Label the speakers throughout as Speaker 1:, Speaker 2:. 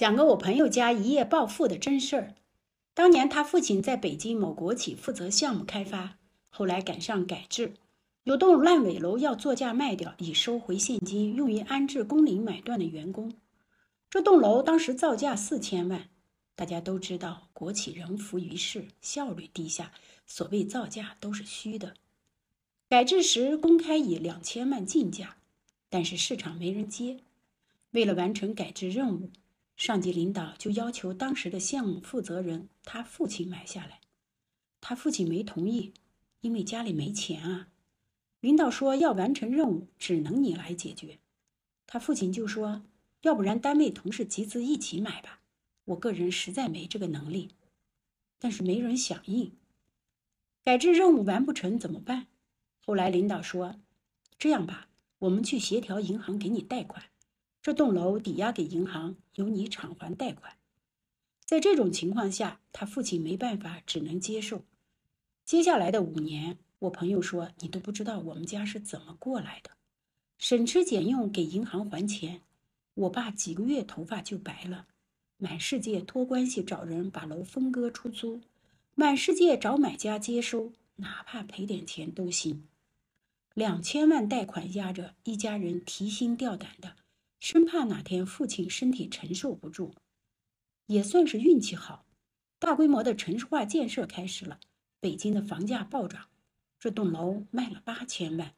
Speaker 1: 讲个我朋友家一夜暴富的真事儿。当年他父亲在北京某国企负责项目开发，后来赶上改制，有栋烂尾楼要作价卖掉，以收回现金用于安置工龄买断的员工。这栋楼当时造价四千万，大家都知道国企人浮于事，效率低下，所谓造价都是虚的。改制时公开以两千万进价，但是市场没人接。为了完成改制任务。上级领导就要求当时的项目负责人他父亲买下来，他父亲没同意，因为家里没钱啊。领导说要完成任务，只能你来解决。他父亲就说，要不然单位同事集资一起买吧，我个人实在没这个能力。但是没人响应，改制任务完不成怎么办？后来领导说，这样吧，我们去协调银行给你贷款。这栋楼抵押给银行，由你偿还贷款。在这种情况下，他父亲没办法，只能接受。接下来的五年，我朋友说你都不知道我们家是怎么过来的，省吃俭用给银行还钱。我爸几个月头发就白了，满世界托关系找人把楼分割出租，满世界找买家接收，哪怕赔点钱都行。两千万贷款压着，一家人提心吊胆的。生怕哪天父亲身体承受不住，也算是运气好。大规模的城市化建设开始了，北京的房价暴涨，这栋楼卖了八千万。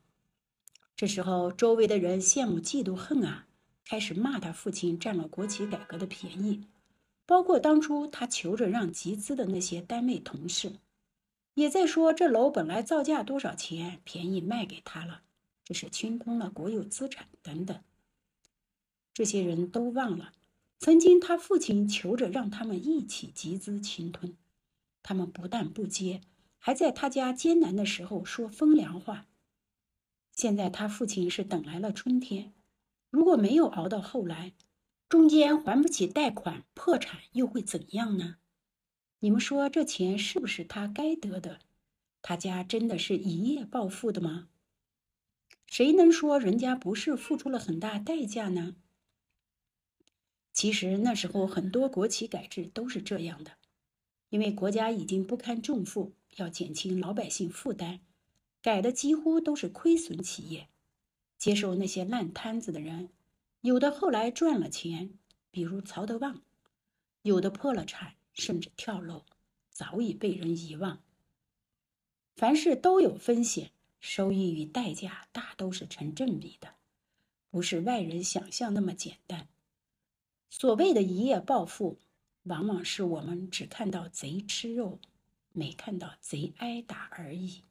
Speaker 1: 这时候，周围的人羡慕、嫉妒、恨啊，开始骂他父亲占了国企改革的便宜，包括当初他求着让集资的那些单位同事，也在说这楼本来造价多少钱，便宜卖给他了，这是侵吞了国有资产等等。这些人都忘了，曾经他父亲求着让他们一起集资侵吞，他们不但不接，还在他家艰难的时候说风凉话。现在他父亲是等来了春天，如果没有熬到后来，中间还不起贷款破产又会怎样呢？你们说这钱是不是他该得的？他家真的是一夜暴富的吗？谁能说人家不是付出了很大代价呢？其实那时候很多国企改制都是这样的，因为国家已经不堪重负，要减轻老百姓负担，改的几乎都是亏损企业。接受那些烂摊子的人，有的后来赚了钱，比如曹德旺；有的破了产，甚至跳楼，早已被人遗忘。凡事都有风险，收益与代价大都是成正比的，不是外人想象那么简单。所谓的一夜暴富，往往是我们只看到贼吃肉，没看到贼挨打而已。